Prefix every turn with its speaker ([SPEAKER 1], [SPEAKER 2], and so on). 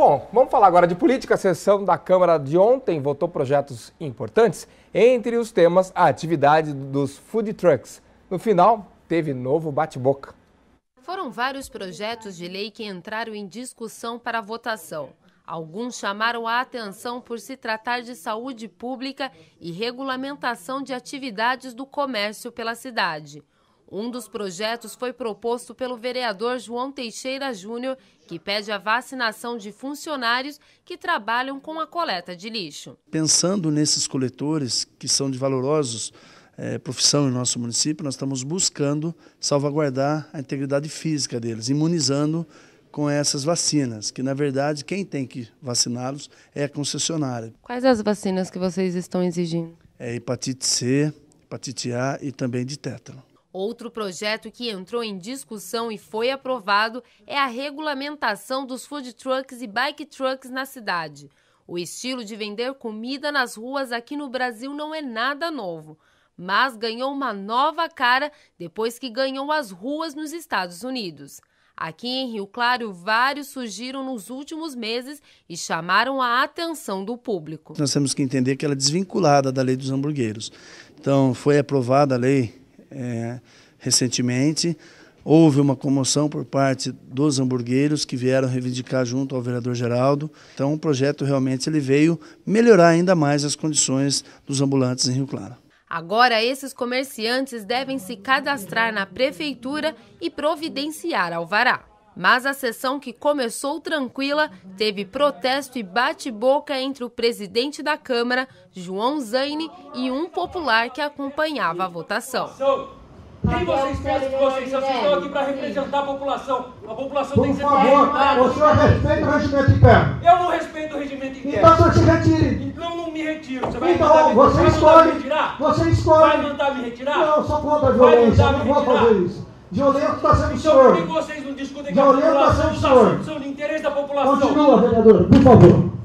[SPEAKER 1] Bom, vamos falar agora de política. A sessão da Câmara de ontem votou projetos importantes, entre os temas a atividade dos food trucks. No final, teve novo bate-boca. Foram vários projetos de lei que entraram em discussão para votação. Alguns chamaram a atenção por se tratar de saúde pública e regulamentação de atividades do comércio pela cidade. Um dos projetos foi proposto pelo vereador João Teixeira Júnior, que pede a vacinação de funcionários que trabalham com a coleta de lixo.
[SPEAKER 2] Pensando nesses coletores, que são de valorosos é, profissão em nosso município, nós estamos buscando salvaguardar a integridade física deles, imunizando com essas vacinas, que na verdade quem tem que vaciná-los é a concessionária.
[SPEAKER 1] Quais as vacinas que vocês estão exigindo?
[SPEAKER 2] É hepatite C, hepatite A e também de tétano.
[SPEAKER 1] Outro projeto que entrou em discussão e foi aprovado é a regulamentação dos food trucks e bike trucks na cidade. O estilo de vender comida nas ruas aqui no Brasil não é nada novo, mas ganhou uma nova cara depois que ganhou as ruas nos Estados Unidos. Aqui em Rio Claro, vários surgiram nos últimos meses e chamaram a atenção do público. Nós
[SPEAKER 2] temos que entender que ela é desvinculada da lei dos hamburgueiros. Então, foi aprovada a lei é, recentemente. Houve uma comoção por parte dos hamburgueiros que vieram reivindicar junto ao vereador Geraldo. Então, o projeto realmente ele veio melhorar ainda mais as condições dos ambulantes em Rio Claro.
[SPEAKER 1] Agora, esses comerciantes devem se cadastrar na prefeitura e providenciar alvará. Mas a sessão que começou tranquila teve protesto e bate-boca entre o presidente da Câmara, João Zaine, e um popular que acompanhava a votação. Quem vocês pensam que vocês são? Vocês estão aqui para
[SPEAKER 2] representar a população. A população Por tem que ser Por favor, O senhor respeita o regimento interno? Eu não respeito o regimento interno. Então o senhor se retire. Então não me retiro. Você vai então, me você vai escolhe. me retirar? Você escolhe. Vai
[SPEAKER 1] mandar me retirar? Não, só contra a violência. Vai mandar me retirar? Não vou fazer isso violento está sendo então, senhor. Por que
[SPEAKER 2] vocês não discutem com a população? Os são de interesse da população. Continua,
[SPEAKER 1] vereador, por favor.